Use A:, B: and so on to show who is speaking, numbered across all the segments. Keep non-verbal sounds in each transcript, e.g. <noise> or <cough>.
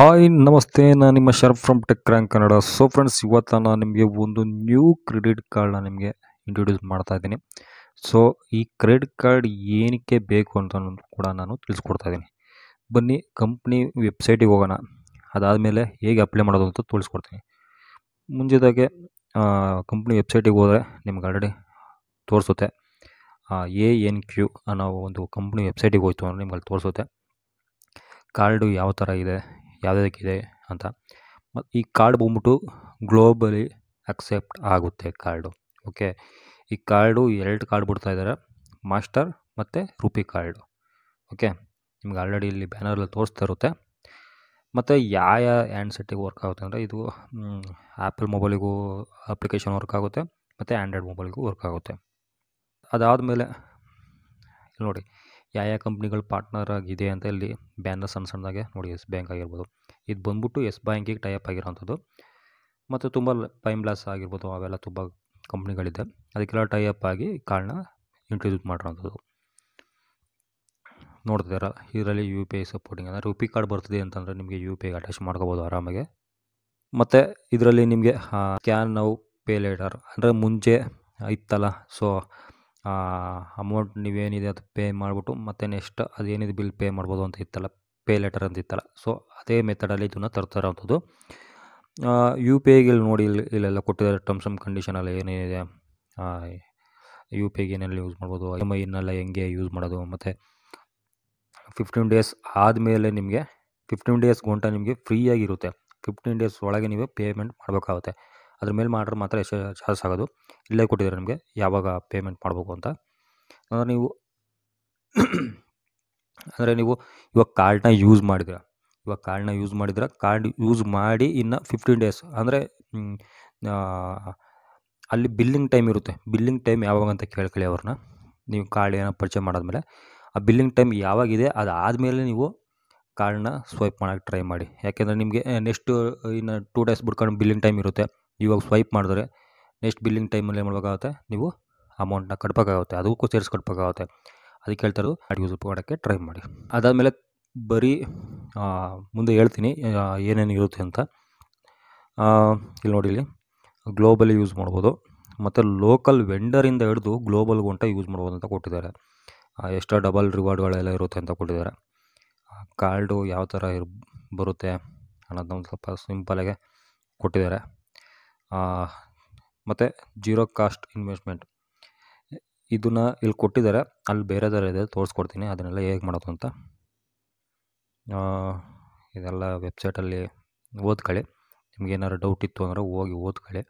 A: hi ನಮಸ್ತೆ ನಾನು ನಿಮ್ಮ Sharf from tech rank Kannada so friends ಇವತ್ತು ನಾನು ನಿಮಗೆ ಒಂದು ನ್ಯೂ ಕ್ರೆಡಿಟ್ ಕಾರ್ಡನ್ನ ನಿಮಗೆ ಇಂಟ್ರೊಡ್ಯೂಸ್ ಮಾಡ್ತಾ ಇದ್ದೀನಿ ಸೊ ಈ ಕ್ರೆಡಿಟ್ ಕಾರ್ಡ್ ಏನಕ್ಕೆ ಬೇಕು ಅಂತ ಕೂಡ ನಾನು ತಿಳಿಸ್ಕೊಡ್ತಾ ಇದ್ದೀನಿ ಬನ್ನಿ ಕಂಪ್ನಿ ವೆಬ್ಸೈಟಿಗೆ ಹೋಗೋಣ ಅದಾದಮೇಲೆ ಹೇಗೆ ಅಪ್ಲೈ ಮಾಡೋದು ಅಂತ ತೋರಿಸ್ಕೊಡ್ತೀನಿ ಮುಂಚೆದಾಗೆ ಕಂಪ್ನಿ ವೆಬ್ಸೈಟಿಗೆ ಹೋದರೆ ನಿಮ್ಗೆ ಆಲ್ರೆಡಿ ತೋರಿಸುತ್ತೆ ಎ ಎನ್ ಕ್ಯೂ ಅನ್ನೋ ಒಂದು ಕಂಪ್ನಿ ವೆಬ್ಸೈಟಿಗೆ ಹೋಯ್ತು ಅಂದರೆ ನಿಮ್ಗೆ ಅಲ್ಲಿ ತೋರಿಸುತ್ತೆ ಕಾರ್ಡು ಯಾವ ಥರ ಇದೆ ಯಾವುದಕ್ಕಿದೆ ಅಂತ ಮತ್ತು ಈ ಕಾರ್ಡ್ ಬಂದ್ಬಿಟ್ಟು ಗ್ಲೋಬಲಿ ಅಕ್ಸೆಪ್ಟ್ ಆಗುತ್ತೆ ಕಾರ್ಡು ಓಕೆ ಈ ಕಾರ್ಡು ಎರಡು ಕಾರ್ಡ್ ಬಿಡ್ತಾ ಇದ್ದಾರೆ ಮಾಸ್ಟರ್ ಮತ್ತು ರೂಪಿ ಕಾರ್ಡು ಓಕೆ ನಿಮ್ಗೆ ಆಲ್ರೆಡಿ ಇಲ್ಲಿ ಬ್ಯಾನರಲ್ಲಿ ತೋರಿಸ್ತಾ ಇರುತ್ತೆ ಮತ್ತು ಯಾವ ಯಾವ ಹ್ಯಾಂಡ್ ಸೆಟ್ಟಿಗೆ ವರ್ಕ್ ಆಗುತ್ತೆ ಅಂದರೆ ಇದು ಆ್ಯಪಲ್ ಮೊಬೈಲಿಗೂ ಅಪ್ಲಿಕೇಶನ್ ವರ್ಕ್ ಆಗುತ್ತೆ ಮತ್ತು ಆ್ಯಂಡ್ರಾಯ್ಡ್ ಮೊಬೈಲ್ಗೂ ವರ್ಕ್ ಆಗುತ್ತೆ ಅದಾದಮೇಲೆ ನೋಡಿ ಯಾವ ಯಾವ ಕಂಪ್ನಿಗಳು ಪಾರ್ಟ್ನರ್ ಆಗಿದೆ ಅಂತ ಇಲ್ಲಿ ಬ್ಯಾನರ್ ಸಣ್ಣ ಸಣ್ಣದಾಗೆ ನೋಡಿ ಎಸ್ ಬ್ಯಾಂಕ್ ಆಗಿರ್ಬೋದು ಇದು ಬಂದ್ಬಿಟ್ಟು ಎಸ್ ಬ್ಯಾಂಕಿಗೆ ಟೈಪ್ ಆಗಿರೋವಂಥದ್ದು ಮತ್ತು ತುಂಬ ಟೈಮ್ ಲಾಸ್ ಆಗಿರ್ಬೋದು ಅವೆಲ್ಲ ತುಂಬ ಕಂಪ್ನಿಗಳಿದೆ ಅದಕ್ಕೆಲ್ಲ ಟೈಅಪ್ ಆಗಿ ಕಾರಣ ಇಂಟ್ರೊಡ್ಯೂಸ್ ಮಾಡಿರೋಂಥದ್ದು ನೋಡ್ತಿದ್ದೀರ ಇದರಲ್ಲಿ ಯು ಪಿ ಐ ಸಪೋರ್ಟಿಂಗ್ ಅಂದರೆ ರುಪಿ ಕಾರ್ಡ್ ಬರ್ತದೆ ಅಂತಂದರೆ ನಿಮಗೆ ಯು ಪಿ ಐ ಅಟ್ಯಾಚ್ ಮಾಡ್ಕೋಬೋದು ಆರಾಮಾಗೆ ಮತ್ತು ಇದರಲ್ಲಿ ನಿಮಗೆ ಕ್ಯಾನ್ ನೌ ಪೇ ಲೇಟರ್ ಅಂದರೆ ಮುಂಚೆ ಇತ್ತಲ್ಲ ಸೊ ಅಮೌಂಟ್ ನೀವೇನಿದೆ ಅದು ಪೇ ಮಾಡಿಬಿಟ್ಟು ಮತ್ತು ನೆಕ್ಸ್ಟ್ ಅದೇನಿದೆ ಬಿಲ್ ಪೇ ಮಾಡ್ಬೋದು ಅಂತ ಇತ್ತಲ್ಲ ಪೇ ಲೆಟರ್ ಅಂತ ಇತ್ತಲ್ಲ ಸೊ ಅದೇ ಮೆಥಡಲ್ಲಿ ಇದನ್ನು ತರ್ತಾರಂಥದ್ದು ಯು ಪಿ ಐಗೆ ಇಲ್ಲಿ ನೋಡಿ ಇಲ್ಲಿ ಇಲ್ಲೆಲ್ಲ ಕೊಟ್ಟಿದ್ದಾರೆ ಟರ್ಮ್ಸ್ ಆ್ಯಂಡ್ ಕಂಡೀಷನಲ್ಲಿ ಏನೇನಿದೆ ಯು ಪಿ ಐಗೆ ಏನೆಲ್ಲ ಯೂಸ್ ಮಾಡ್ಬೋದು ಐ ಎಮ್ ಐನೆಲ್ಲ ಹೆಂಗೆ ಯೂಸ್ ಮಾಡೋದು ಮತ್ತು ಫಿಫ್ಟೀನ್ ಡೇಸ್ ಆದಮೇಲೆ ನಿಮಗೆ ಫಿಫ್ಟೀನ್ ಡೇಸ್ ಗಂಟೆ ನಿಮಗೆ ಫ್ರೀಯಾಗಿರುತ್ತೆ ಫಿಫ್ಟೀನ್ ಡೇಸ್ ಒಳಗೆ ನೀವು ಪೇಮೆಂಟ್ ಮಾಡಬೇಕಾಗುತ್ತೆ ಅದ್ರ ಮೇಲೆ ಮಾಡ್ರೆ ಮಾತ್ರ ಎಷ್ಟು ಚಾರ್ಜ್ ಆಗೋದು ಇಲ್ಲೇ ಕೊಟ್ಟಿದ್ದಾರೆ ನಿಮಗೆ ಯಾವಾಗ ಪೇಮೆಂಟ್ ಮಾಡಬೇಕು ಅಂತ ಅಂದರೆ ನೀವು <coughs> ಅಂದರೆ ನೀವು ಇವಾಗ ಕಾರ್ಡ್ನ ಯೂಸ್ ಮಾಡಿದ್ರೆ ಇವಾಗ ಕಾರ್ಡ್ನ ಯೂಸ್ ಮಾಡಿದ್ರೆ ಕಾರ್ಡ್ ಯೂಸ್ ಮಾಡಿ ಇನ್ನು ಫಿಫ್ಟೀನ್ ಡೇಸ್ ಅಂದರೆ ಅಲ್ಲಿ ಬಿಲ್ಲಿಂಗ್ ಟೈಮ್ ಇರುತ್ತೆ ಬಿಲ್ಲಿಂಗ್ ಟೈಮ್ ಯಾವಾಗ ಅಂತ ಕೇಳ್ಕೊಳ್ಳಿ ಅವ್ರನ್ನ ನೀವು ಕಾರ್ಡ್ ಏನೋ ಪರ್ಚೇಸ್ ಮಾಡಾದ್ಮೇಲೆ ಆ ಬಿಲ್ಲಿಂಗ್ ಟೈಮ್ ಯಾವಾಗಿದೆ ಅದಾದಮೇಲೆ ನೀವು ಕಾರ್ಡನ್ನ ಸ್ವೈಪ್ ಮಾಡೋಕ್ಕೆ ಟ್ರೈ ಮಾಡಿ ಯಾಕೆಂದರೆ ನಿಮಗೆ ನೆಕ್ಸ್ಟ್ ಇನ್ನು ಟೂ ಡೇಸ್ ಬಿಡ್ಕೊಂಡು ಬಿಲ್ಲಿಂಗ್ ಟೈಮ್ ಇರುತ್ತೆ ಇವಾಗ ಸ್ವೈಪ್ ಮಾಡಿದ್ರೆ ನೆಕ್ಸ್ಟ್ ಬಿಲ್ಲಿಂಗ್ ಟೈಮಲ್ಲಿ ಏನು ಮಾಡಬೇಕಾಗುತ್ತೆ ನೀವು ಅಮೌಂಟನ್ನ ಕಟ್ಬೇಕಾಗುತ್ತೆ ಅದಕ್ಕೂ ಸೇರಿಸಿ ಕಟ್ಟಬೇಕಾಗುತ್ತೆ ಅದಕ್ಕೆ ಹೇಳ್ತಾ ಇರೋದು ಯೂಸ್ ಮಾಡೋಕ್ಕೆ ಟ್ರೈ ಮಾಡಿ ಅದಾದಮೇಲೆ ಬರೀ ಮುಂದೆ ಹೇಳ್ತೀನಿ ಏನೇನು ಇರುತ್ತೆ ಅಂತ ಇಲ್ಲಿ ನೋಡಿ ಇಲ್ಲಿ ಗ್ಲೋಬಲಿ ಯೂಸ್ ಮಾಡ್ಬೋದು ಮತ್ತು ಲೋಕಲ್ ವೆಂಡರಿಂದ ಹಿಡಿದು ಗ್ಲೋಬಲ್ ಗಂಟ ಯೂಸ್ ಮಾಡ್ಬೋದು ಅಂತ ಕೊಟ್ಟಿದ್ದಾರೆ ಎಷ್ಟೋ ಡಬಲ್ ರಿವಾರ್ಡ್ಗಳೆಲ್ಲ ಇರುತ್ತೆ ಅಂತ ಕೊಟ್ಟಿದ್ದಾರೆ ಕಾರ್ಡು ಯಾವ ಥರ ಇರ್ ಬರುತ್ತೆ ಅನ್ನೋದನ್ನ ಸ್ವಲ್ಪ ಸಿಂಪಲಾಗೆ ಕೊಟ್ಟಿದ್ದಾರೆ ಮತ್ತು ಜೀರೋ ಕಾಸ್ಟ್ ಇನ್ವೆಸ್ಟ್ಮೆಂಟ್ ಇದನ್ನು ಇಲ್ಲಿ ಕೊಟ್ಟಿದ್ದಾರೆ ಅಲ್ಲಿ ಬೇರೆ ಥರ ಇದೆ ತೋರಿಸ್ಕೊಡ್ತೀನಿ ಅದನ್ನೆಲ್ಲ ಹೇಗೆ ಮಾಡೋದು ಅಂತ ಇದೆಲ್ಲ ವೆಬ್ಸೈಟಲ್ಲಿ ಓದ್ಕೊಳ್ಳಿ ನಿಮ್ಗೆ ಏನಾರು ಡೌಟ್ ಇತ್ತು ಅಂದರೆ ಹೋಗಿ ಓದ್ಕೊಳ್ಳಿ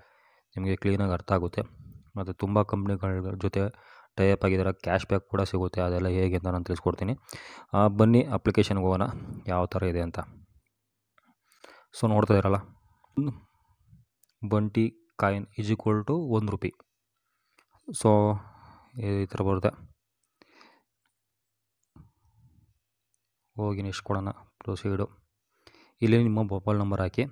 A: ನಿಮಗೆ ಕ್ಲೀನಾಗಿ ಅರ್ಥ ಆಗುತ್ತೆ ಮತ್ತು ತುಂಬ ಕಂಪ್ನಿಗಳ ಜೊತೆ ಟೈಅಪ್ ಆಗಿದ್ದಾರೆ ಕ್ಯಾಶ್ ಬ್ಯಾಕ್ ಕೂಡ ಸಿಗುತ್ತೆ ಅದೆಲ್ಲ ಹೇಗೆ ಅಂತ ನಾನು ತಿಳಿಸ್ಕೊಡ್ತೀನಿ ಬನ್ನಿ ಅಪ್ಲಿಕೇಶನ್ಗೆ ಹೋಗೋಣ ಯಾವ ಥರ ಇದೆ ಅಂತ ಸೊ ನೋಡ್ತಾ ಇರಲ್ಲ bounty coin is equal to ಒಂದು ರೂಪಿ ಸೊ ಈ ಥರ ಬರುತ್ತೆ ಹೋಗಿ ನೆಕ್ಸ್ಟ್ ಕೊಡೋಣ ಪ್ರೊಸೀಡು ಇಲ್ಲಿ ನಿಮ್ಮ ಮೊಬೈಲ್ ನಂಬರ್ ಹಾಕಿ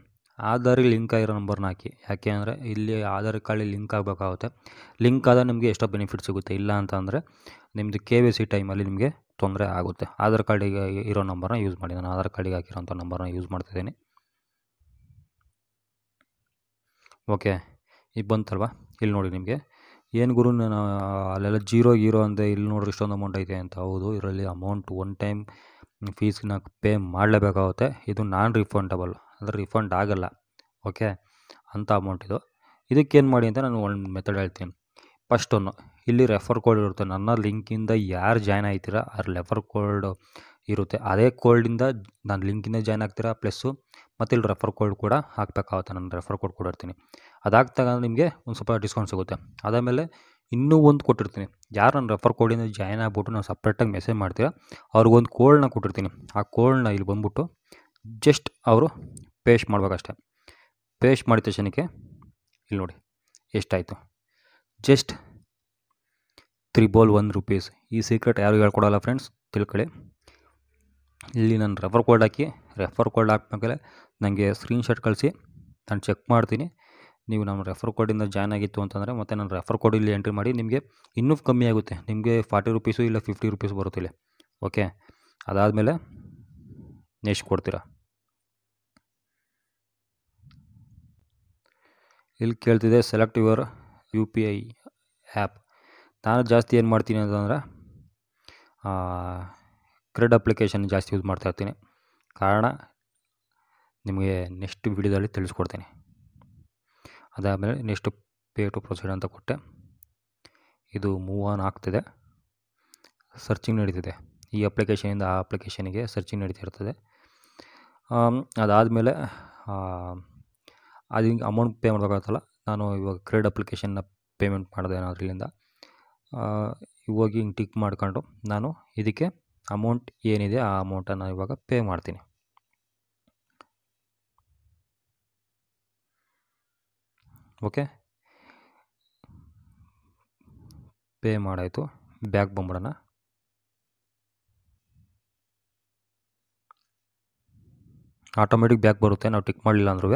A: ಆಧಾರಿಗೆ ಲಿಂಕ್ ಆಗಿರೋ ನಂಬರ್ನ ಹಾಕಿ ಯಾಕೆ ಅಂದರೆ ಇಲ್ಲಿ ಆಧಾರ್ ಕಾರ್ಡಿಗೆ ಲಿಂಕ್ ಆಗಬೇಕಾಗುತ್ತೆ ಲಿಂಕ್ ಆದಾಗ ನಿಮಗೆ ಎಷ್ಟೋ ಬೆನಿಫಿಟ್ ಸಿಗುತ್ತೆ ಇಲ್ಲ ಅಂತಂದರೆ ನಿಮ್ಮದು ಕೆ ವಿ ಸಿ ಟೈಮಲ್ಲಿ ನಿಮಗೆ ತೊಂದರೆ ಆಗುತ್ತೆ ಆಧಾರ್ ಕಾರ್ಡಿಗೆ ಇರೋ ನಂಬರ್ನ ಯೂಸ್ ಮಾಡಿ ನಾನು ಆಧಾರ್ ಕಾರ್ಡಿಗೆ ಹಾಕಿರೋಂಥ ನಂಬರ್ನ ಯೂಸ್ ಮಾಡ್ತಿದ್ದೀನಿ ಓಕೆ ಈಗ ಬಂತಲ್ವಾ ಇಲ್ಲಿ ನೋಡಿ ನಿಮಗೆ ಏನು ಗುರು ನಾನು ಅಲ್ಲೆಲ್ಲ ಜೀರೋ ಗೀರೋ ಅಂದರೆ ಇಲ್ಲಿ ನೋಡ್ರಿ ಇಷ್ಟೊಂದು ಅಮೌಂಟ್ ಐತೆ ಅಂತ ಹೌದು ಇದರಲ್ಲಿ ಅಮೌಂಟ್ ಒನ್ ಟೈಮ್ ಫೀಸ್ನ ಪೇ ಮಾಡಲೇಬೇಕಾಗುತ್ತೆ ಇದು ನಾನ್ ರಿಫಂಡಬಲ್ ಅಂದರೆ ರಿಫಂಡ್ ಆಗಲ್ಲ ಓಕೆ ಅಂಥ ಅಮೌಂಟ್ ಇದು ಇದಕ್ಕೇನು ಮಾಡಿ ಅಂತ ನಾನು ಒಂದು ಮೆಥಡ್ ಹೇಳ್ತೀನಿ ಫಸ್ಟೊಂದು ಇಲ್ಲಿ ರೆಫರ್ ಕೋಡ್ ಇರುತ್ತೆ ನನ್ನ ಲಿಂಕಿಂದ ಯಾರು ಜಾಯ್ನ್ ಆಯ್ತೀರಾ ಆ ರೆಫರ್ ಕೋಡ್ ಇರುತ್ತೆ ಅದೇ ಕೋಲ್ಡಿಂದ ನಾನು ಲಿಂಕಿಂದ ಜಾಯ್ನ್ ಆಗ್ತೀರಾ ಪ್ಲಸ್ಸು ಮತ್ತು ಇಲ್ಲಿ ರೆಫರ್ ಕೋಡ್ ಕೂಡ ಹಾಕಬೇಕಾಗುತ್ತೆ ನಾನು ರೆಫರ್ ಕೋಡ್ ಕೊಡಿರ್ತೀನಿ ಅದಾಗ್ತಾಗ ನಿಮಗೆ ಒಂದು ಸ್ವಲ್ಪ ಡಿಸ್ಕೌಂಟ್ ಸಿಗುತ್ತೆ ಅದಾದಮೇಲೆ ಇನ್ನೂ ಒಂದು ಕೊಟ್ಟಿರ್ತೀನಿ ಯಾರು ನಾನು ರೆಫರ್ ಕೋಡಿಂದ ಜಾಯ್ನ್ ಆಗ್ಬಿಟ್ಟು ನಾವು ಸಪ್ರೇಟಾಗಿ ಮೆಸೇಜ್ ಮಾಡ್ತೀರಾ ಅವ್ರಿಗೊಂದು ಕೋಲ್ಡ್ನ ಕೊಟ್ಟಿರ್ತೀನಿ ಆ ಕೋಲ್ಡ್ನ ಇಲ್ಲಿ ಬಂದ್ಬಿಟ್ಟು ಜಸ್ಟ್ ಅವರು ಪೇಸ್ಟ್ ಮಾಡ್ಬೇಕಷ್ಟೆ ಪೇಸ್ಟ್ ಮಾಡಿದ ತಕ್ಷಣಕ್ಕೆ ಇಲ್ಲಿ ನೋಡಿ ಎಷ್ಟಾಯಿತು ಜಸ್ಟ್ ತ್ರಿಬೋಲ್ ಒನ್ ರುಪೀಸ್ ಈ ಸೀಕ್ರೆಟ್ ಯಾರಿಗೂ ಹೇಳ್ಕೊಡೋಲ್ಲ ಫ್ರೆಂಡ್ಸ್ ತಿಳ್ಕೊಳ್ಳಿ ಇಲ್ಲಿ ನಾನು ರೆಫರ್ ಕೋಡ್ ಹಾಕಿ ರೆಫರ್ ಕೋಡ್ ಮೇಲೆ ನನಗೆ ಸ್ಕ್ರೀನ್ಶಾಟ್ ಕಳಿಸಿ ನಾನು ಚೆಕ್ ಮಾಡ್ತೀನಿ ನೀವು ನಮ್ಮ ರೆಫರ್ ಕೋಡಿಂದ ಜಾಯ್ನ್ ಆಗಿತ್ತು ಅಂತಂದರೆ ಮತ್ತು ನಾನು ರೆಫರ್ ಕೋಡ್ ಇಲ್ಲಿ ಎಂಟ್ರಿ ಮಾಡಿ ನಿಮಗೆ ಇನ್ನೂ ಕಮ್ಮಿ ಆಗುತ್ತೆ ನಿಮಗೆ ಫಾರ್ಟಿ ರುಪೀಸು ಇಲ್ಲ ಫಿಫ್ಟಿ ರುಪೀಸ್ ಬರುತ್ತಿಲ್ಲ ಓಕೆ ಅದಾದಮೇಲೆ ನೆಕ್ಸ್ಟ್ ಕೊಡ್ತೀರಾ ಇಲ್ಲಿ ಕೇಳ್ತಿದೆ select your U P I app ನಾನು ಜಾಸ್ತಿ ಏನು ಮಾಡ್ತೀನಿ ಅಂತಂದರೆ ಸ್ಪ್ರೆಡ್ ಅಪ್ಲಿಕೇಶನ್ ಜಾಸ್ತಿ ಯೂಸ್ ಮಾಡ್ತಾ ಇರ್ತೀನಿ ಕಾರಣ ನಿಮಗೆ ನೆಕ್ಸ್ಟ್ ವಿಡಿಯೋದಲ್ಲಿ ತಿಳಿಸ್ಕೊಡ್ತೀನಿ ಅದಾದಮೇಲೆ ನೆಕ್ಸ್ಟ್ ಪೇ ಟು ಪ್ರೊಸೀಡ್ ಅಂತ ಕೊಟ್ಟೆ ಇದು ಮೂವ್ ಆನ್ ಆಗ್ತಿದೆ ಸರ್ಚಿಂಗ್ ನಡೀತಿದೆ ಈ ಅಪ್ಲಿಕೇಶನಿಂದ ಆ ಅಪ್ಲಿಕೇಶನಿಗೆ ಸರ್ಚಿಂಗ್ ನಡೀತಿರ್ತದೆ ಅದಾದಮೇಲೆ ಅದು ಅಮೌಂಟ್ ಪೇ ಮಾಡಬೇಕಾಗತ್ತಲ್ಲ ನಾನು ಇವಾಗ ಕ್ರೆಡಿಟ್ ಅಪ್ಲಿಕೇಶನ್ನ ಪೇಮೆಂಟ್ ಮಾಡಿದೆ ನಾನು ಅದರಿಂದ ಇವಾಗ ಹಿಂಗೆ ಟಿಕ್ ಮಾಡ್ಕೊಂಡು ನಾನು ಇದಕ್ಕೆ ಅಮೌಂಟ್ ಏನಿದೆ ಆ ಅಮೌಂಟನ್ನು ಇವಾಗ ಪೇ ಮಾಡ್ತೀನಿ ಓಕೆ ಪೇ ಮಾಡಾಯಿತು ಬ್ಯಾಗ್ ಬಂದ್ಬಿಡೋಣ ಆಟೋಮೆಟಿಕ್ ಬ್ಯಾಗ್ ಬರುತ್ತೆ ನಾವು ಟಿಕ್ ಮಾಡಲಿಲ್ಲ ಅಂದ್ರೂ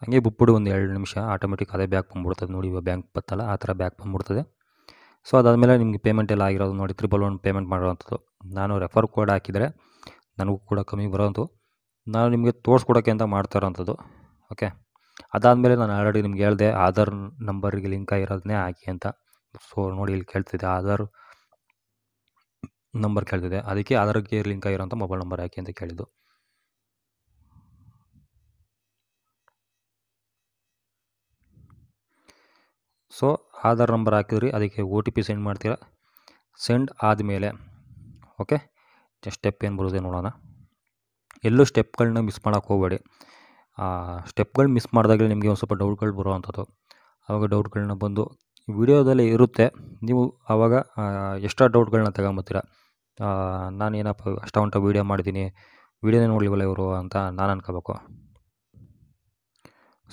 A: ಹಂಗೆ ಬುಕ್ಬಿಡು ಒಂದು ಎರಡು ನಿಮಿಷ ಆಟೋಮೆಟಿಕ್ ಅದೇ ಬ್ಯಾಗ್ ಬಂದ್ಬಿಡ್ತದೆ ನೋಡಿ ಇವಾಗ ಬ್ಯಾಂಕ್ ಬತ್ತಲ್ಲ ಆ ಥರ ಬ್ಯಾಗ್ ಬಂದ್ಬಿಡ್ತದೆ ಸೊ ಅದಾದಮೇಲೆ ನಿಮಗೆ ಪೇಮೆಂಟ್ ಎಲ್ಲ ಆಗಿರೋದು ನೋಡಿ ತ್ರಿಬಲ್ ಒನ್ ಪೇಮೆಂಟ್ ಮಾಡೋವಂಥದ್ದು ನಾನು ರೆಫರ್ ಕೋಡ್ ಹಾಕಿದರೆ ನನಗೂ ಕೂಡ ಕಮ್ಮಿ ಬರೋದು ನಾನು ನಿಮಗೆ ತೋರಿಸ್ಕೊಡೋಕ್ಕೆ ಅಂತ ಮಾಡ್ತಾ ಇರೋವಂಥದ್ದು ಓಕೆ ಅದಾದಮೇಲೆ ನಾನು ಆಲ್ರೆಡಿ ನಿಮ್ಗೆ ಹೇಳಿದೆ ಆಧಾರ್ ನಂಬರಿಗೆ ಲಿಂಕ್ ಆಗಿರೋದನ್ನೇ ಹಾಕಿ ಅಂತ ಸೊ ನೋಡಿ ಇಲ್ಲಿ ಕೇಳ್ತಿದ್ದೆ ಆಧಾರ್ ನಂಬರ್ ಕೇಳ್ತಿದೆ ಅದಕ್ಕೆ ಆಧಾರ್ಗೆ ಲಿಂಕ್ ಆಗಿರೋಂಥ ಮೊಬೈಲ್ ನಂಬರ್ ಹಾಕಿ ಅಂತ ಕೇಳಿದ್ದು ಸೊ ಆಧಾರ್ ನಂಬರ್ ಹಾಕಿದ್ರಿ ಅದಕ್ಕೆ ಒ ಟಿ ಪಿ ಸೆಂಡ್ ಮಾಡ್ತೀರಾ ಸೆಂಡ್ ಆದಮೇಲೆ ಓಕೆ ಸ್ಟೆಪ್ ಏನು ಬರುತ್ತೆ ನೋಡೋಣ ಎಲ್ಲೂ ಸ್ಟೆಪ್ಗಳನ್ನ ಮಿಸ್ ಮಾಡೋಕ್ಕೆ ಹೋಗಬೇಡಿ ಸ್ಟೆಪ್ಗಳು ಮಿಸ್ ಮಾಡಿದಾಗಲೇ ನಿಮಗೆ ಒಂದು ಸ್ವಲ್ಪ ಡೌಟ್ಗಳು ಬರುವಂಥದ್ದು ಆವಾಗ ಡೌಟ್ಗಳನ್ನ ಬಂದು ವಿಡಿಯೋದಲ್ಲಿ ಇರುತ್ತೆ ನೀವು ಆವಾಗ ಎಕ್ಸ್ಟ್ರಾ ಡೌಟ್ಗಳನ್ನ ತಗೊಂಬತ್ತೀರ ನಾನೇನಪ್ಪ ಒಂಟ ವೀಡಿಯೋ ಮಾಡಿದ್ದೀನಿ ವೀಡಿಯೋನೇ ನೋಡಲಿವಲ್ಲ ಇವರು ಅಂತ ನಾನು ಅನ್ಕೋಬೇಕು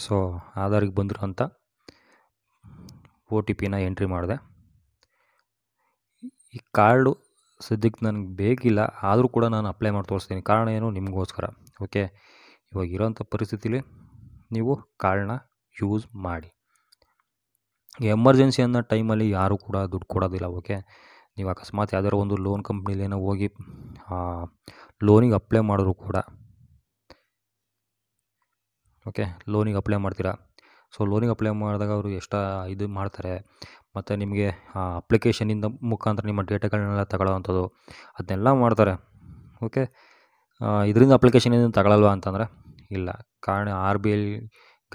A: ಸೊ ಆಧಾರಿಗೆ ಬಂದರು ಅಂತ ಒ ಟಿ ಪಿನ ಎಂಟ್ರಿ ಮಾಡಿದೆ ಈ ಕಾರ್ಡು ಸದ್ಯಕ್ಕೆ ನನಗೆ ಬೇಕಿಲ್ಲ ಆದರೂ ಕೂಡ ನಾನು ಅಪ್ಲೈ ಮಾಡಿ ತೋರಿಸ್ತೀನಿ ಕಾರಣ ಏನು ನಿಮಗೋಸ್ಕರ ಓಕೆ ಇವಾಗ ಇರೋಂಥ ಪರಿಸ್ಥಿತಿಲಿ ನೀವು ಕಾರ್ಡನ್ನ ಯೂಸ್ ಮಾಡಿ ಎಮರ್ಜೆನ್ಸಿ ಅನ್ನೋ ಟೈಮಲ್ಲಿ ಯಾರೂ ಕೂಡ ದುಡ್ಡು ಕೊಡೋದಿಲ್ಲ ಓಕೆ ನೀವು ಅಕಸ್ಮಾತ್ ಯಾವ್ದಾರು ಒಂದು ಲೋನ್ ಕಂಪ್ನಿಲೇನೋ ಹೋಗಿ ಲೋನಿಗೆ ಅಪ್ಲೈ ಮಾಡಿದ್ರು ಕೂಡ ಓಕೆ ಲೋನಿಗೆ ಅಪ್ಲೈ ಮಾಡ್ತೀರಾ ಸೊ ಲೋನಿಗೆ ಅಪ್ಲೈ ಮಾಡಿದಾಗ ಅವರು ಎಷ್ಟು ಇದು ಮಾಡ್ತಾರೆ ಮತ್ತು ನಿಮಗೆ ಆ ಅಪ್ಲಿಕೇಶನಿಂದ ಮುಖಾಂತರ ನಿಮ್ಮ ಡೇಟಾಗಳನ್ನೆಲ್ಲ ತಗೊಳ್ಳೋವಂಥದ್ದು ಅದನ್ನೆಲ್ಲ ಮಾಡ್ತಾರೆ ಓಕೆ ಇದರಿಂದ ಅಪ್ಲಿಕೇಶನ್ ಏನು ತಗೊಳ್ಳಲ್ವಾ ಅಂತಂದರೆ ಇಲ್ಲ ಕಾರಣ ಆರ್ ಬಿ ಐ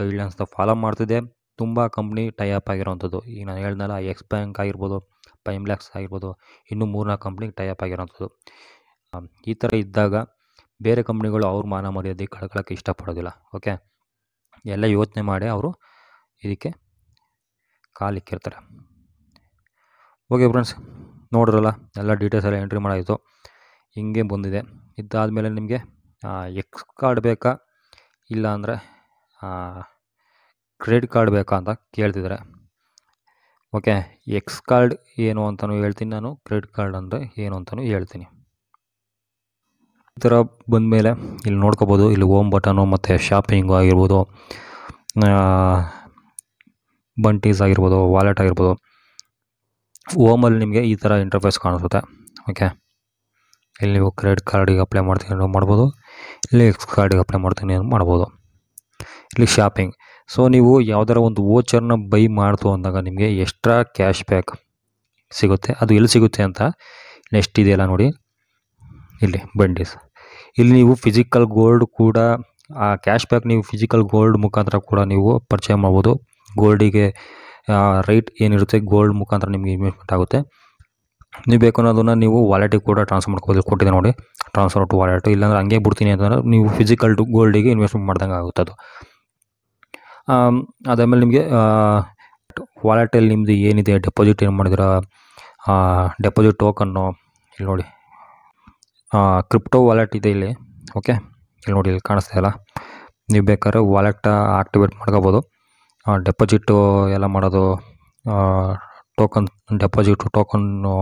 A: ಗೈಡ್ಲೈನ್ಸ್ನ ಫಾಲೋ ಮಾಡ್ತಿದೆ ತುಂಬ ಕಂಪ್ನಿ ಟೈ ಅಪ್ ಆಗಿರೋವಂಥದ್ದು ಈಗ ನಾನು ಹೇಳ್ದಲ್ಲ ಎಕ್ಸ್ ಬ್ಯಾಂಕ್ ಆಗಿರ್ಬೋದು ಪೈಮ್ಲ್ಯಾಕ್ಸ್ ಆಗಿರ್ಬೋದು ಇನ್ನೂ ಮೂರ್ನಾಲ್ಕು ಕಂಪ್ನಿಗೆ ಟೈ ಅಪ್ ಆಗಿರೋವಂಥದ್ದು ಈ ಥರ ಇದ್ದಾಗ ಬೇರೆ ಕಂಪ್ನಿಗಳು ಅವ್ರ ಮಾನ ಮರ್ಯಾದೆ ಕಳ್ಕೊಳ್ಳೋಕ್ಕೆ ಇಷ್ಟಪಡೋದಿಲ್ಲ ಓಕೆ ಎಲ್ಲ ಯೋಚನೆ ಮಾಡಿ ಅವರು ಇದಕ್ಕೆ ಕಾಲಿಕ್ಕಿರ್ತಾರೆ ಓಕೆ ಫ್ರೆಂಡ್ಸ್ ನೋಡ್ರಲ್ಲ ಎಲ್ಲ ಡೀಟೇಲ್ಸ್ ಎಲ್ಲ ಎಂಟ್ರಿ ಮಾಡಾಯಿತು ಹಿಂಗೆ ಬಂದಿದೆ ಮೇಲೆ ನಿಮಗೆ ಎಕ್ಸ್ ಕಾರ್ಡ್ ಬೇಕಾ ಇಲ್ಲ ಅಂದರೆ ಕ್ರೆಡಿಟ್ ಕಾರ್ಡ್ ಬೇಕಾ ಅಂತ ಕೇಳ್ತಿದ್ದಾರೆ ಓಕೆ ಎಕ್ಸ್ ಕಾರ್ಡ್ ಏನು ಅಂತಲೂ ಹೇಳ್ತೀನಿ ನಾನು ಕ್ರೆಡಿಟ್ ಕಾರ್ಡ್ ಅಂದರೆ ಏನು ಅಂತಲೂ ಹೇಳ್ತೀನಿ ಈ ಥರ ಮೇಲೆ ಇಲ್ಲಿ ನೋಡ್ಕೋಬೋದು ಇಲ್ಲಿ ಓಮ್ ಬಟನು ಮತ್ತು ಶಾಪಿಂಗು ಆಗಿರ್ಬೋದು ಬಂಟೀಸ್ ಆಗಿರ್ಬೋದು ವಾಲೆಟ್ ಆಗಿರ್ಬೋದು ಓಮಲ್ಲಿ ನಿಮಗೆ ಈ ಥರ ಇಂಟರ್ಫೇಸ್ ಕಾಣಿಸುತ್ತೆ ಓಕೆ ಇಲ್ಲಿ ನೀವು ಕ್ರೆಡಿಟ್ ಕಾರ್ಡಿಗೆ ಅಪ್ಲೈ ಮಾಡ್ತೀನಿ ಮಾಡ್ಬೋದು ಇಲ್ಲಿ ಎಕ್ಸ್ ಕಾರ್ಡಿಗೆ ಅಪ್ಲೈ ಮಾಡ್ತೀನಿ ಮಾಡ್ಬೋದು ಇಲ್ಲಿ ಶಾಪಿಂಗ್ ಸೊ ನೀವು ಯಾವ್ದಾರ ಒಂದು ವೋಚರ್ನ ಬೈ ಮಾಡ್ತು ಅಂದಾಗ ನಿಮಗೆ ಎಕ್ಸ್ಟ್ರಾ ಕ್ಯಾಶ್ ಬ್ಯಾಕ್ ಸಿಗುತ್ತೆ ಅದು ಎಲ್ಲಿ ಸಿಗುತ್ತೆ ಅಂತ ನೆಕ್ಸ್ಟ್ ಇದೆಯಲ್ಲ ನೋಡಿ ಇಲ್ಲಿ ಬಂಡೀಸ್ ಇಲ್ಲಿ ನೀವು ಫಿಸಿಕಲ್ ಗೋಲ್ಡ್ ಕೂಡ ಆ ಕ್ಯಾಶ್ ಬ್ಯಾಕ್ ನೀವು ಫಿಸಿಕಲ್ ಗೋಲ್ಡ್ ಮುಖಾಂತರ ಕೂಡ ನೀವು ಪರಿಚಯ ಮಾಡ್ಬೋದು ಗೋಲ್ಡಿಗೆ ರೈಟ್ ಏನಿರುತ್ತೆ ಗೋಲ್ಡ್ ಮುಖಾಂತರ ನಿಮಗೆ ಇನ್ವೆಸ್ಟ್ಮೆಂಟ್ ಆಗುತ್ತೆ ನೀವು ಬೇಕು ಅನ್ನೋದನ್ನು ನೀವು ವಾಲೆಟಿಗೆ ಕೂಡ ಟ್ರಾನ್ಸ್ಫರ್ ಮಾಡ್ಕೋದಿಲ್ಲ ಕೊಟ್ಟಿದೆ ನೋಡಿ ಟ್ರಾನ್ಸ್ಫರ್ ಟು ವಾಲೆಟು ಇಲ್ಲಾಂದ್ರೆ ಹಂಗೆ ಬಿಡ್ತೀನಿ ಅಂತಂದ್ರೆ ನೀವು ಫಿಸಿಕಲ್ ಟು ಗೋಲ್ಡಿಗೆ ಇನ್ವೆಸ್ಟ್ಮೆಂಟ್ ಮಾಡ್ದಂಗೆ ಆಗುತ್ತೆ ಅದು ಅದಾದಮೇಲೆ ನಿಮಗೆ ವಾಲೆಟಲ್ಲಿ ನಿಮ್ಮದು ಏನಿದೆ ಡೆಪಾಸಿಟ್ ಏನು ಮಾಡಿದಿರ ಡೆಪಾಸಿಟ್ ಟೋಕನ್ನು ಇಲ್ಲಿ ನೋಡಿ ಕ್ರಿಪ್ಟೋ ವಾಲೆಟ್ ಇದೆ ಇಲ್ಲಿ ಓಕೆ ಇಲ್ಲಿ ನೋಡಿ ಇಲ್ಲಿ ಕಾಣಿಸ್ತಾ ಇಲ್ಲ ನೀವು ಬೇಕಾದ್ರೆ ವಾಲೆಟ್ ಆಕ್ಟಿವೇಟ್ ಮಾಡ್ಕೋಬೋದು ಡೆಪಾಸಿಟ್ಟು ಎಲ್ಲ ಮಾಡೋದು ಟೋಕನ್ ಡೆಪಾಸಿಟು ಟೋಕನ್ನು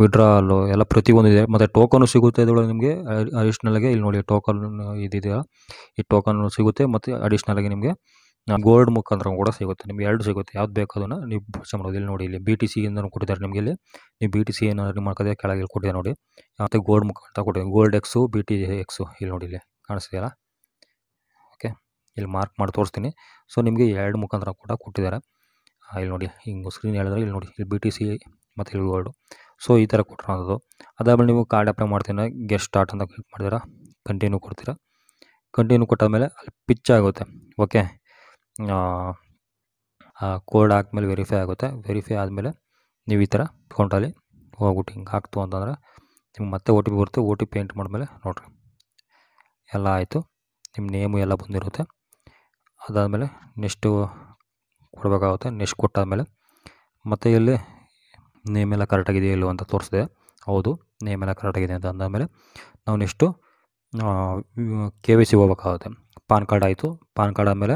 A: ವಿಡ್ರಾಲು ಎಲ್ಲ ಪ್ರತಿಯೊಂದು ಇದೆ ಮತ್ತು ಟೋಕನು ಸಿಗುತ್ತೆ ಇದರೊಳಗೆ ನಿಮಗೆ ಆಗಿ ಇಲ್ಲಿ ನೋಡಿ ಟೋಕನ್ ಇದಿದೆಯಾ ಈ ಟೋಕನ್ ಸಿಗುತ್ತೆ ಮತ್ತು ಅಡಿಷ್ನಲಾಗಿ ನಿಮಗೆ ಗೋಲ್ಡ್ ಮುಖಾಂತರ ಕೂಡ ಸಿಗುತ್ತೆ ನಿಮ್ಗೆ ಎರಡು ಸಿಗುತ್ತೆ ಯಾವ್ದು ಬೇಕು ಅದನ್ನು ನೀವು ಪರ್ಚೆ ಮಾಡೋದು ಇಲ್ಲಿ ನೋಡಿ ಇಲ್ಲಿ ಬಿ ಟಿ ಸಿ ಇಂದನೂ ಕೊಟ್ಟಿದ್ದಾರೆ ನಿಮಗೆ ಇಲ್ಲಿ ನೀವು ಬಿ ಟಿ ಸಿ ಏನು ರೆಡಿ ಮಾಡ್ಕೋದೇ ಕೆಳಗೆ ಇಲ್ಲಿ ಕೊಟ್ಟಿದೆ ನೋಡಿ ಮತ್ತು ಗೋಲ್ಡ್ ಮುಖಾಂತರ ಕೊಟ್ಟಿದೆ gold X B T X ಇಲ್ಲಿ ನೋಡಿ ಇಲ್ಲಿ ಕಾಣಿಸ್ತೀಯಲ್ಲ ಓಕೆ ಇಲ್ಲಿ ಮಾರ್ಕ್ ಮಾಡಿ ತೋರಿಸ್ತೀನಿ ಸೊ ನಿಮಗೆ ಎರಡು ಮುಖಾಂತರ ಕೂಡ ಕೊಟ್ಟಿದ್ದಾರೆ ಇಲ್ಲಿ ನೋಡಿ ಹಿಂಗೆ ಸ್ಕ್ರೀನ್ ಹೇಳಿದ್ರೆ ಇಲ್ಲಿ ನೋಡಿ ಇಲ್ಲಿ ಬಿ ಟಿ ಸಿ ಮತ್ತು ಇಲ್ಲಿ ಗೋಲ್ಡು ಸೊ ಈ ಥರ ಕೊಟ್ಟಿರೋದು ಅದಾದಮೇಲೆ ನೀವು ಕಾರ್ಡ್ ಅಪ್ಲೈ ಮಾಡ್ತೀನಿ ಗೆಸ್ಟ್ ಸ್ಟಾರ್ಟ್ ಅಂತ ಕ್ಲಿಕ್ ಮಾಡಿದ್ರೆ ಕಂಟಿನ್ಯೂ ಕೊಡ್ತೀರಾ ಕಂಟಿನ್ಯೂ ಮೇಲೆ ಅಲ್ಲಿ ಪಿಚ್ ಆಗುತ್ತೆ ಓಕೆ ಕೋಡ್ ಹಾಕ್ಮೇಲೆ ವೆರಿಫೈ ಆಗುತ್ತೆ ವೆರಿಫೈ ಆದಮೇಲೆ ನೀವು ಈ ಥರ ಅಕೌಂಟಲ್ಲಿ ಹೋಗ್ಬಿಟ್ಟು ಹಿಂಗೆ ಹಾಕ್ತು ಅಂತಂದ್ರೆ ನಿಮ್ಗೆ ಮತ್ತೆ ಓ ಟಿ ಪಿ ಬರುತ್ತೆ ಓ ಟಿ ಪಿ ಎಂಟ್ರ್ ಮಾಡಿದ್ಮೇಲೆ ನೋಡಿರಿ ಎಲ್ಲ ಆಯಿತು ನಿಮ್ಮ ನೇಮು ಎಲ್ಲ ಬಂದಿರುತ್ತೆ ಅದಾದಮೇಲೆ ನೆಕ್ಸ್ಟು ಕೊಡಬೇಕಾಗುತ್ತೆ ನೆಕ್ಸ್ಟ್ ಕೊಟ್ಟಾದಮೇಲೆ ಮತ್ತೆ ಇಲ್ಲಿ ನೇಮ್ ಎಲ್ಲ ಕರೆಕ್ಟಾಗಿದೆಯೋ ಇಲ್ಲೋ ಅಂತ ತೋರಿಸಿದೆ ಹೌದು ನೇಮ್ ಎಲ್ಲ ಕರೆಕ್ಟಾಗಿದೆ ಅಂತ ಅಂದಮೇಲೆ ನಾವು ನೆಕ್ಸ್ಟು ಕೆ ವಿ ಸಿ ಹೋಗ್ಬೇಕಾಗುತ್ತೆ ಪಾನ್ ಕಾರ್ಡ್ ಆಯಿತು ಪಾನ್ ಕಾರ್ಡ್ ಆದಮೇಲೆ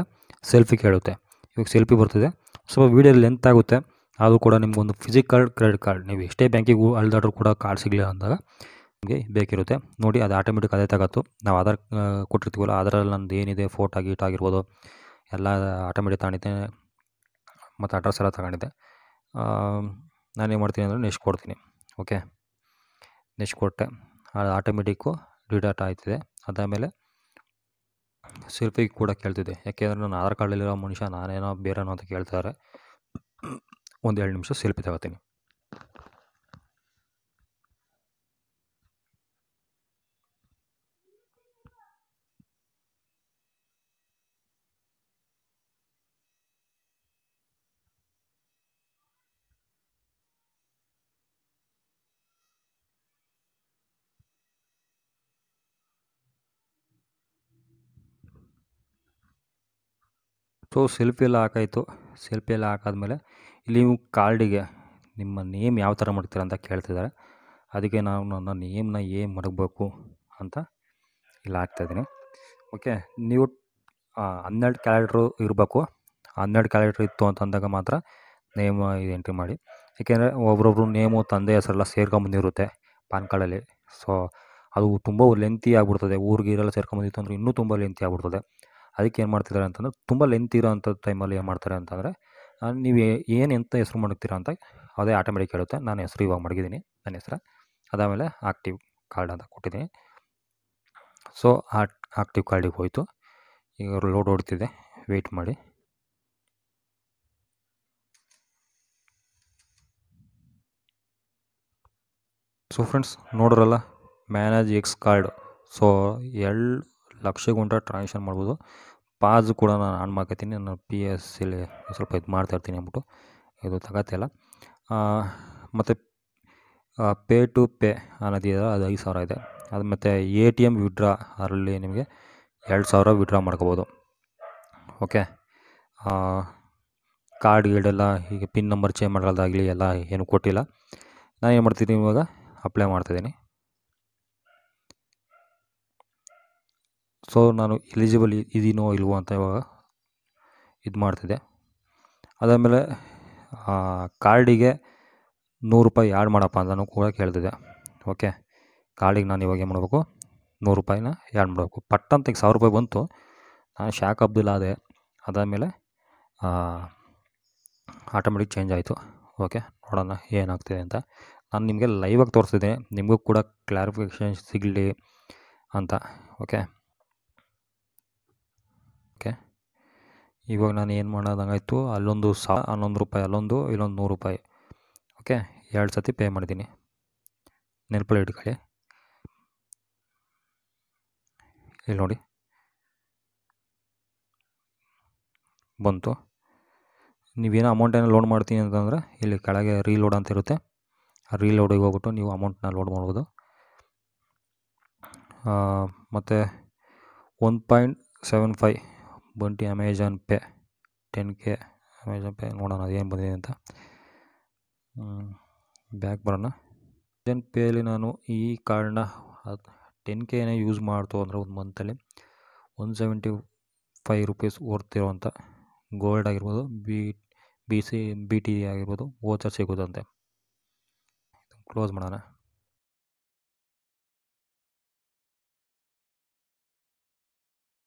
A: ಸೆಲ್ಫಿ ಕೇಳುತ್ತೆ ಇವಾಗ ಸೆಲ್ಫಿ ಬರ್ತದೆ ಸ್ವಲ್ಪ ವೀಡಿಯೋ ಲೆಂತ್ ಆಗುತ್ತೆ ಅದು ಕೂಡ ನಿಮಗೊಂದು ಫಿಸಿಕಲ್ ಕ್ರೆಡಿಟ್ ಕಾರ್ಡ್ ನೀವು ಎಷ್ಟೇ ಬ್ಯಾಂಕಿಗೂ ಅಲ್ದಾಡ್ರೂ ಕೂಡ ಕಾರ್ಡ್ ಸಿಗಲಿಲ್ಲ ಅಂದಾಗ ನಿಮಗೆ ಬೇಕಿರುತ್ತೆ ನೋಡಿ ಅದು ಆಟೋಮೆಟಿಕ್ ಅದೇ ತಗತ್ತು ನಾವು ಆಧಾರ್ ಕೊಟ್ಟಿರ್ತೀವಲ್ಲ ಅದರಲ್ಲಿ ನಂದು ಏನಿದೆ ಫೋಟೋ ಗೀಟ್ ಆಗಿರ್ಬೋದು ಎಲ್ಲ ಆಟೋಮೆಟಿಕ್ ತಗೊಂಡಿದ್ದೆ ಮತ್ತು ಅಡ್ರೆಸ್ ಎಲ್ಲ ತಗೊಂಡಿದ್ದೆ ನಾನೇನು ಮಾಡ್ತೀನಿ ಅಂದರೆ ನೆಕ್ಸ್ಟ್ ಕೊಡ್ತೀನಿ ಓಕೆ ನೆಕ್ಸ್ಟ್ ಕೊಟ್ಟೆ ಅದು ಆಟೋಮೆಟಿಕ್ಕು ಡಿಡಾಟ್ ಆಯ್ತಿದೆ ಅದಾದಮೇಲೆ ಶಿಲ್ಫಿ ಕೂಡ ಕೇಳ್ತಿದ್ದೆ ಯಾಕೆಂದರೆ ನಾನು ಆಧಾರ್ ಕಾರ್ಡಲ್ಲಿರೋ ಮನುಷ್ಯ ನಾನೇನೋ ಬೇರೆನೋ ಅಂತ ಕೇಳ್ತಾರೆ ಒಂದು ಎರಡು ನಿಮಿಷ ಸೆಲ್ಫಿ ತಗೋತೀನಿ ಸೊ ಸೆಲ್ಫಿ ಎಲ್ಲ ಹಾಕಾಯಿತು ಸೆಲ್ಫಿ ಎಲ್ಲ ಹಾಕಾದ್ಮೇಲೆ ಇಲ್ಲಿ ನೀವು ಕಾರ್ಡಿಗೆ ನಿಮ್ಮ ನೇಮ್ ಯಾವ ಥರ ಮಾಡ್ತೀರ ಅಂತ ಕೇಳ್ತಿದ್ದಾರೆ ಅದಕ್ಕೆ ನಾವು ನನ್ನ ನೇಮ್ನ ಏನು ಮಡಗಬೇಕು ಅಂತ ಇಲ್ಲಿ ಹಾಕ್ತಾಯಿದ್ದೀನಿ ಓಕೆ ನೀವು ಹನ್ನೆರಡು ಕ್ಯಾರೆಕ್ಟ್ರು ಇರಬೇಕು ಹನ್ನೆರಡು ಕ್ಯಾರೆಕ್ಟ್ರ್ ಇತ್ತು ಅಂತಂದಾಗ ಮಾತ್ರ ನೇಮ್ ಎಂಟ್ರಿ ಮಾಡಿ ಏಕೆಂದರೆ ಒಬ್ರೊಬ್ರು ನೇಮು ತಂದೆ ಹೆಸರೆಲ್ಲ ಸೇರ್ಕೊಂಬಂದಿರುತ್ತೆ ಪಾನ್ ಕಾರ್ಡಲ್ಲಿ ಸೊ ಅದು ತುಂಬ ಲೆಂತಿ ಊರಿಗೆ ಊರಿಗೆಲ್ಲ ಸೇರ್ಕೊಂಬಂದಿತ್ತು ಅಂದರೆ ಇನ್ನೂ ತುಂಬ ಲೆಂತಿ ಆಗ್ಬಿಡ್ತದೆ ಅದಕ್ಕೆ ಏನು ಮಾಡ್ತಿದ್ದಾರೆ ಅಂತಂದರೆ ತುಂಬ ಲೆಂತ್ ಇರೋವಂಥ ಟೈಮಲ್ಲಿ ಏನು ಮಾಡ್ತಾರೆ ಅಂತಂದರೆ ನೀವು ಏನು ಎಂಥ ಹೆಸ್ರು ಮಡಗ್ತೀರಾ ಅಂತ ಅದೇ ಆಟೋಮೆಟಿಕ್ ಹೇಳುತ್ತೆ ನಾನು ಹೆಸ್ರು ಇವಾಗ ಮಡಗಿದ್ದೀನಿ ನನ್ನ ಹೆಸ್ರು ಅದಾದಮೇಲೆ ಆಕ್ಟಿವ್ ಕಾರ್ಡ್ ಅಂತ ಕೊಟ್ಟಿದ್ದೀನಿ ಸೊ ಆಕ್ಟಿವ್ ಕಾರ್ಡಿಗೆ ಹೋಯಿತು ಈಗ ಲೋಡ್ ಓಡ್ತಿದೆ ವೆಯ್ಟ್ ಮಾಡಿ ಸೊ ಫ್ರೆಂಡ್ಸ್ ನೋಡ್ರಲ್ಲ ಮ್ಯಾನೇಜ್ ಎಕ್ಸ್ ಕಾರ್ಡ್ ಸೊ ಎರಡು ಲಕ್ಷಗೊಂಡ ಟ್ರಾನ್ಸಾಕ್ಷನ್ ಮಾಡ್ಬೋದು ಪಾಸ್ ಕೂಡ ನಾನು ಆನ್ ಮಾಡ್ಕೊತೀನಿ ನಾನು ಪಿ ಎಸ್ ಇಲ್ಲಿ ಸ್ವಲ್ಪ ಇದು ಮಾಡ್ತಾಯಿರ್ತೀನಿ ಅಂದ್ಬಿಟ್ಟು ಇದು ಇಲ್ಲ ಮತ್ತು ಪೇ ಟು ಪೇ ಅನ್ನೋದಿದೆ ಅದು ಐದು ಸಾವಿರ ಇದೆ ಅದು ಮತ್ತು ಎ ಟಿ ಎಮ್ ವಿಡ್ರಾ ಅದರಲ್ಲಿ ನಿಮಗೆ ಎರಡು ಸಾವಿರ ವಿಡ್ರಾ ಮಾಡ್ಕೋಬೋದು ಓಕೆ ಕಾರ್ಡ್ ಗೀಡೆಲ್ಲ ಈಗ ಪಿನ್ ನಂಬರ್ ಚೇಂಜ್ ಮಾಡೋದಾಗಲಿ ಎಲ್ಲ ಏನು ಕೊಟ್ಟಿಲ್ಲ ನಾನು ಏನು ಮಾಡ್ತಿದ್ದೀನಿ ಇವಾಗ ಅಪ್ಲೈ ಮಾಡ್ತಿದ್ದೀನಿ ಸೊ ನಾನು ಎಲಿಜಿಬಲ್ ಇದೀನೋ ಇಲ್ವೋ ಅಂತ ಇವಾಗ ಇದು ಮಾಡ್ತಿದ್ದೆ ಅದಾದಮೇಲೆ ಕಾರ್ಡಿಗೆ ನೂರು ರೂಪಾಯಿ ಆ್ಯಡ್ ಮಾಡಪ್ಪ ಅಂತಲೂ ಕೂಡ ಕೇಳ್ತಿದ್ದೆ ಓಕೆ ಕಾರ್ಡಿಗೆ ನಾನು ಇವಾಗ ಏನು ಮಾಡಬೇಕು ನೂರು ರೂಪಾಯಿನ ಆ್ಯಡ್ ಮಾಡಬೇಕು ಪಟ್ ಸಾವಿರ ರೂಪಾಯಿ ಬಂತು ನಾನು ಶಾಕ್ ಅಬ್ದಿಲ್ಲ ಆದೆ ಅದಾದಮೇಲೆ ಆಟೋಮೆಟಿಕ್ ಚೇಂಜ್ ಆಯಿತು ಓಕೆ ನೋಡೋಣ ಏನಾಗ್ತಿದೆ ಅಂತ ನಾನು ನಿಮಗೆ ಲೈವಾಗಿ ತೋರಿಸ್ತಿದ್ದೆ ನಿಮಗೂ ಕೂಡ ಕ್ಲಾರಿಫಿಕೇಷನ್ ಸಿಗಲಿ ಅಂತ ಓಕೆ ಇವಾಗ ನಾನು ಏನು ಮಾಡೋದಂಗಾಯಿತು ಅಲ್ಲೊಂದು ಸಾ ಹನ್ನೊಂದು ರೂಪಾಯಿ ಅಲ್ಲೊಂದು ಇಲ್ಲೊಂದು ನೂರು ರೂಪಾಯಿ ಓಕೆ ಎರಡು ಸತಿ ಪೇ ಮಾಡಿದ್ದೀನಿ ನೆನಪಲ್ಲಿ ಇಟ್ಕೊಳ್ಳಿ ಇಲ್ಲಿ ನೋಡಿ ಬಂತು ಅಮೌಂಟ್ ಅಮೌಂಟೇನೋ ಲೋಡ್ ಮಾಡ್ತೀನಿ ಅಂತಂದರೆ ಇಲ್ಲಿ ಕೆಳಗೆ ರೀಲೋಡ್ ಅಂತ ಇರುತ್ತೆ ಆ ರೀಲೋಡಿಗೆ ಹೋಗ್ಬಿಟ್ಟು ನೀವು ಅಮೌಂಟ್ನ ಲೋಡ್ ಮಾಡ್ಬೋದು ಮತ್ತು one point seven five bounty Amazon pay ten K Amazon pay ನೋಡೋಣ ಅದೇನು ಬಂದಿದೆ ಅಂತ ಬ್ಯಾಕ್ ಬರೋಣ ಅಮೆಜಾನ್ ಪೇಯಲ್ಲಿ ನಾನು ಈ ಕಾರ್ಡ್ನ ಟೆನ್ ಕೆನೇ ಯೂಸ್ ಮಾಡ್ತು ಅಂದರೆ ಒಂದು ಮಂತಲ್ಲಿ ಒನ್ ಸೆವೆಂಟಿ ಫೈವ್ ರುಪೀಸ್ ಓರ್ತಿರೋವಂಥ ಗೋಲ್ಡ್ ಆಗಿರ್ಬೋದು B B C B T ಆಗಿರ್ಬೋದು ಓಚರ್ ಸಿಗೋದಂತೆ ಕ್ಲೋಸ್ ಮಾಡೋಣ